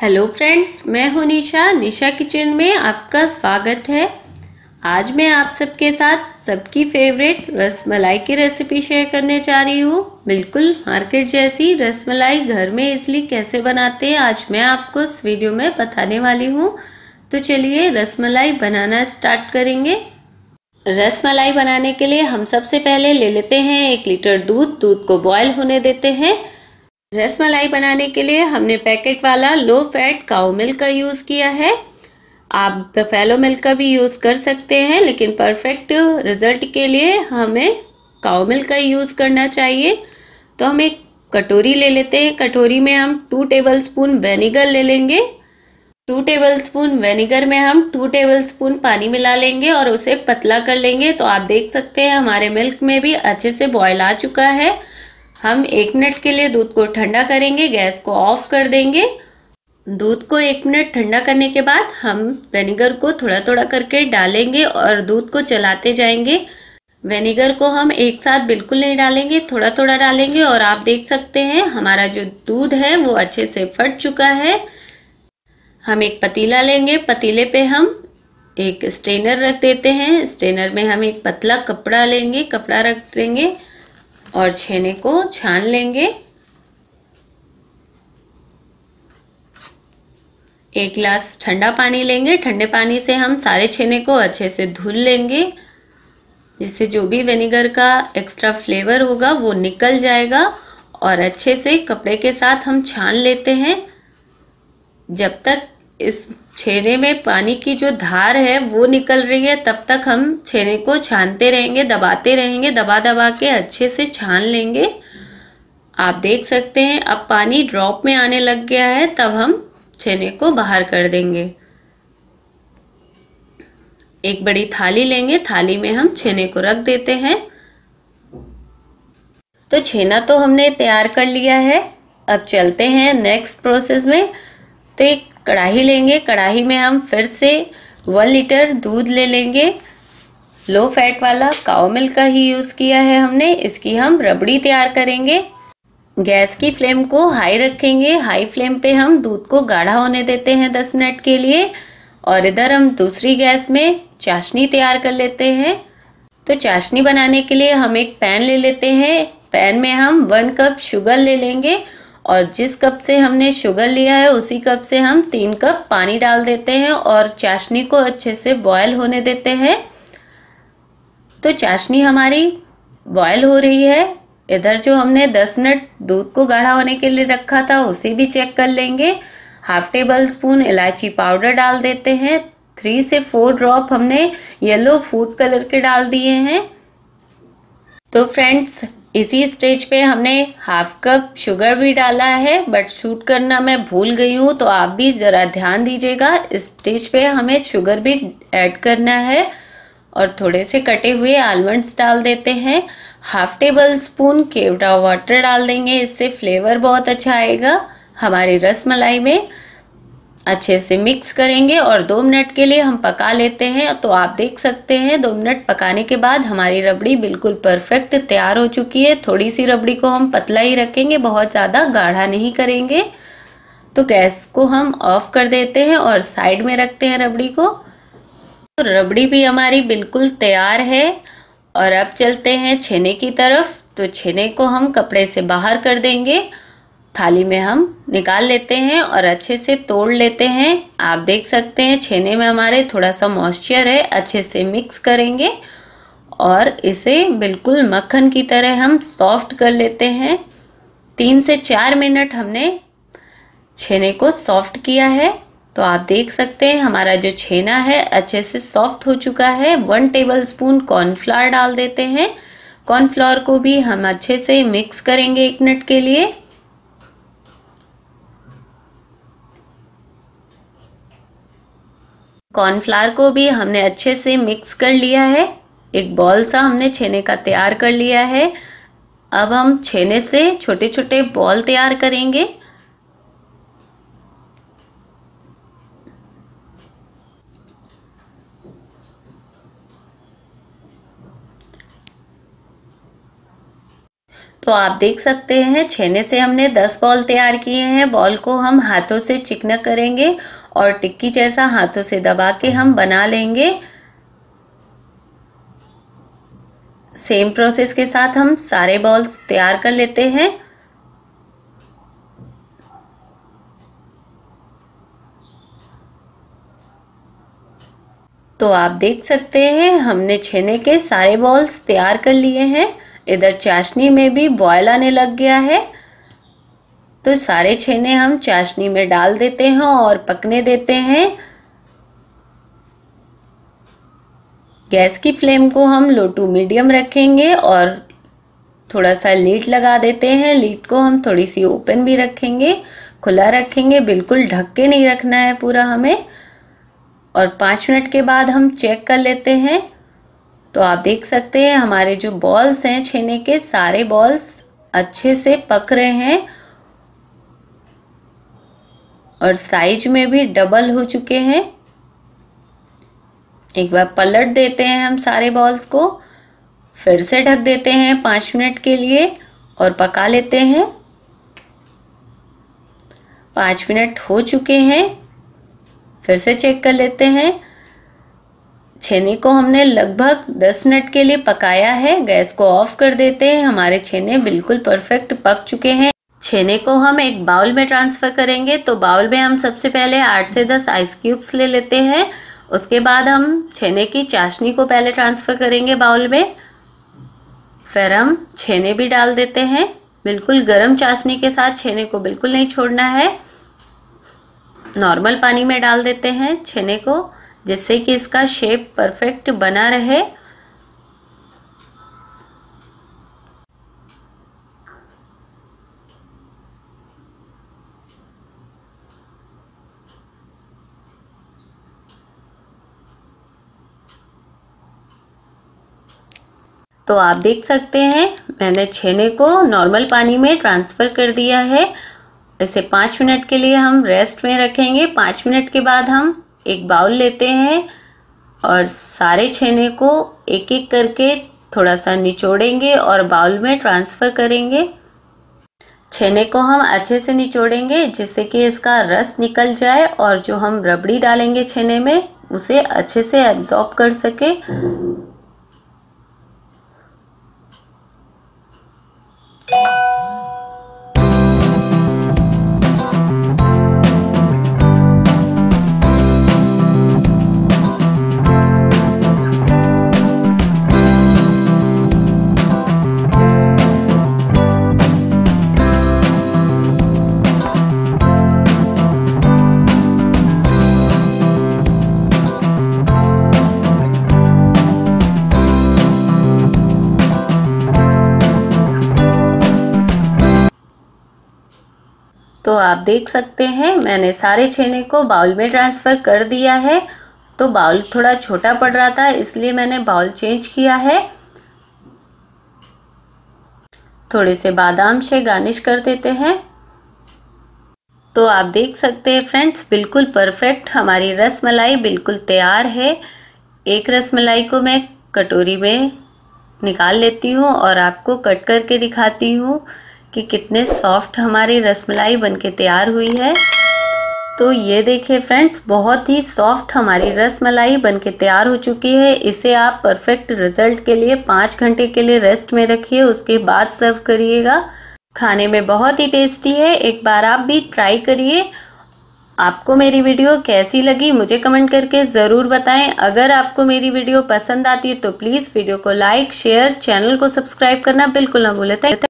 hello friends मैं हूं निशा निशा kitchen में आपका स्वागत है आज मैं आप सबके साथ सबकी फेवरेट रस मलाई की रेसिपी शेयर करने जा रही हूँ बिल्कुल मार्केट जैसी रस मलाई घर में इसलिए कैसे बनाते हैं आज मैं आपको इस वीडियो में बताने वाली हूँ तो चलिए रस मलाई बनाना स्टार्ट करेंगे रस मलाई बनाने के लिए हम सबसे पहले ले लेते हैं एक लीटर दूध दूध को बॉयल होने देते हैं रस मलाई बनाने के लिए हमने पैकेट वाला लो फैट काउ मिल्क का यूज़ किया है आप फेलो मिल्क का भी यूज़ कर सकते हैं लेकिन परफेक्ट रिज़ल्ट के लिए हमें काउ मिल्क का यूज़ करना चाहिए तो हम एक कटोरी ले लेते हैं कटोरी में हम टू टेबल स्पून वेनेगर ले लेंगे टू टेबल स्पून वेनेगर में हम टू टेबल स्पून पानी मिला लेंगे और उसे पतला कर लेंगे तो आप देख सकते हैं हमारे मिल्क में भी अच्छे से बॉयल आ चुका है हम एक मिनट के लिए दूध को ठंडा करेंगे गैस को ऑफ कर देंगे दूध को एक मिनट ठंडा करने के बाद हम वेनेगर को थोड़ा थोड़ा करके डालेंगे और दूध को चलाते जाएंगे वेनेगर को हम एक साथ बिल्कुल नहीं डालेंगे थोड़ा थोड़ा डालेंगे और आप देख सकते हैं हमारा जो दूध है वो अच्छे से फट चुका है हम एक पतीला लेंगे पतीले पे हम एक स्ट्रेनर रख देते हैं स्ट्रेनर में हम एक पतला कपड़ा लेंगे कपड़ा रख देंगे और छेने को छान लेंगे एक गिलास ठंडा पानी लेंगे ठंडे पानी से हम सारे छेने को अच्छे से धुल लेंगे जिससे जो भी विनेगर का एक्स्ट्रा फ्लेवर होगा वो निकल जाएगा और अच्छे से कपड़े के साथ हम छान लेते हैं जब तक इस छेने में पानी की जो धार है वो निकल रही है तब तक हम छेने को छानते रहेंगे दबाते रहेंगे दबा दबा के अच्छे से छान लेंगे आप देख सकते हैं अब पानी ड्रॉप में आने लग गया है तब हम छेने को बाहर कर देंगे एक बड़ी थाली लेंगे थाली में हम छेने को रख देते हैं तो छेना तो हमने तैयार कर लिया है अब चलते हैं नेक्स्ट प्रोसेस में तो एक कढ़ाई लेंगे कढ़ाई में हम फिर से वन लीटर दूध ले लेंगे लो फैट वाला काओ मिल्क का ही यूज़ किया है हमने इसकी हम रबड़ी तैयार करेंगे गैस की फ्लेम को हाई रखेंगे हाई फ्लेम पे हम दूध को गाढ़ा होने देते हैं दस मिनट के लिए और इधर हम दूसरी गैस में चाशनी तैयार कर लेते हैं तो चाशनी बनाने के लिए हम एक पैन ले लेते हैं पैन में हम वन कप शुगर ले लेंगे और जिस कप से हमने शुगर लिया है उसी कप से हम तीन कप पानी डाल देते हैं और चाशनी को अच्छे से बॉयल होने देते हैं तो चाशनी हमारी बॉयल हो रही है इधर जो हमने 10 मिनट दूध को गाढ़ा होने के लिए रखा था उसे भी चेक कर लेंगे हाफ टेबल स्पून इलायची पाउडर डाल देते हैं थ्री से फोर ड्रॉप हमने येलो फूड कलर के डाल दिए हैं तो फ्रेंड्स इसी स्टेज पे हमने हाफ कप शुगर भी डाला है बट शूट करना मैं भूल गई हूँ तो आप भी ज़रा ध्यान दीजिएगा इस स्टेज पे हमें शुगर भी ऐड करना है और थोड़े से कटे हुए आलमंड्स डाल देते हैं हाफ टेबल स्पून केवड़ा वाटर डाल देंगे इससे फ्लेवर बहुत अच्छा आएगा हमारी रस मलाई में अच्छे से मिक्स करेंगे और दो मिनट के लिए हम पका लेते हैं तो आप देख सकते हैं दो मिनट पकाने के बाद हमारी रबड़ी बिल्कुल परफेक्ट तैयार हो चुकी है थोड़ी सी रबड़ी को हम पतला ही रखेंगे बहुत ज़्यादा गाढ़ा नहीं करेंगे तो गैस को हम ऑफ कर देते हैं और साइड में रखते हैं रबड़ी को तो रबड़ी भी हमारी बिल्कुल तैयार है और अब चलते हैं छेने की तरफ तो छेने को हम कपड़े से बाहर कर देंगे थाली में हम निकाल लेते हैं और अच्छे से तोड़ लेते हैं आप देख सकते हैं छेने में हमारे थोड़ा सा मॉइस्चर है अच्छे से मिक्स करेंगे और इसे बिल्कुल मक्खन की तरह हम सॉफ्ट कर लेते हैं तीन से चार मिनट हमने छेने को सॉफ्ट किया है तो आप देख सकते हैं हमारा जो छेना है अच्छे से सॉफ्ट हो चुका है वन टेबल स्पून कॉर्नफ्लावर डाल देते हैं कॉर्नफ्लावर को भी हम अच्छे से मिक्स करेंगे एक मिनट के लिए कॉर्नफ्लावर को भी हमने अच्छे से मिक्स कर लिया है एक बॉल सा हमने छेने का तैयार कर लिया है अब हम छेने से छोटे छोटे बॉल तैयार करेंगे तो आप देख सकते हैं छेने से हमने 10 बॉल तैयार किए हैं बॉल को हम हाथों से चिकना करेंगे और टिक्की जैसा हाथों से दबा के हम बना लेंगे सेम प्रोसेस के साथ हम सारे बॉल्स तैयार कर लेते हैं तो आप देख सकते हैं हमने छेने के सारे बॉल्स तैयार कर लिए हैं इधर चाशनी में भी बॉयल आने लग गया है तो सारे छेने हम चाशनी में डाल देते हैं और पकने देते हैं गैस की फ्लेम को हम लो टू मीडियम रखेंगे और थोड़ा सा लीड लगा देते हैं लीड को हम थोड़ी सी ओपन भी रखेंगे खुला रखेंगे बिल्कुल ढक के नहीं रखना है पूरा हमें और पाँच मिनट के बाद हम चेक कर लेते हैं तो आप देख सकते हैं हमारे जो बॉल्स हैं छेने के सारे बॉल्स अच्छे से पक रहे हैं और साइज में भी डबल हो चुके हैं एक बार पलट देते हैं हम सारे बॉल्स को फिर से ढक देते हैं पाँच मिनट के लिए और पका लेते हैं पाँच मिनट हो चुके हैं फिर से चेक कर लेते हैं छेने को हमने लगभग दस मिनट के लिए पकाया है गैस को ऑफ कर देते हैं हमारे छेने बिल्कुल परफेक्ट पक चुके हैं छेने को हम एक बाउल में ट्रांसफ़र करेंगे तो बाउल में हम सबसे पहले आठ से दस आइस क्यूब्स ले लेते हैं उसके बाद हम छेने की चाशनी को पहले ट्रांसफ़र करेंगे बाउल में फिर हम छेने भी डाल देते हैं बिल्कुल गर्म चाशनी के साथ छेने को बिल्कुल नहीं छोड़ना है नॉर्मल पानी में डाल देते हैं छेने को जिससे कि इसका शेप परफेक्ट बना रहे तो आप देख सकते हैं मैंने छेने को नॉर्मल पानी में ट्रांसफ़र कर दिया है इसे पाँच मिनट के लिए हम रेस्ट में रखेंगे पाँच मिनट के बाद हम एक बाउल लेते हैं और सारे छेने को एक एक करके थोड़ा सा निचोड़ेंगे और बाउल में ट्रांसफ़र करेंगे छेने को हम अच्छे से निचोड़ेंगे जिससे कि इसका रस निकल जाए और जो हम रबड़ी डालेंगे छेने में उसे अच्छे से एब्जॉर्ब कर सके तो आप देख सकते हैं मैंने सारे छेने को बाउल में ट्रांसफ़र कर दिया है तो बाउल थोड़ा छोटा पड़ रहा था इसलिए मैंने बाउल चेंज किया है थोड़े से बादाम से गार्निश कर देते हैं तो आप देख सकते हैं फ्रेंड्स बिल्कुल परफेक्ट हमारी रस मलाई बिल्कुल तैयार है एक रस मलाई को मैं कटोरी में निकाल लेती हूँ और आपको कट करके दिखाती हूँ कि कितने सॉफ्ट हमारी रसमलाई बनके तैयार हुई है तो ये देखिए फ्रेंड्स बहुत ही सॉफ्ट हमारी रसमलाई बनके तैयार हो चुकी है इसे आप परफेक्ट रिजल्ट के लिए पाँच घंटे के लिए रेस्ट में रखिए उसके बाद सर्व करिएगा खाने में बहुत ही टेस्टी है एक बार आप भी ट्राई करिए आपको मेरी वीडियो कैसी लगी मुझे कमेंट करके ज़रूर बताएं अगर आपको मेरी वीडियो पसंद आती है तो प्लीज़ वीडियो को लाइक शेयर चैनल को सब्सक्राइब करना बिल्कुल ना भूलें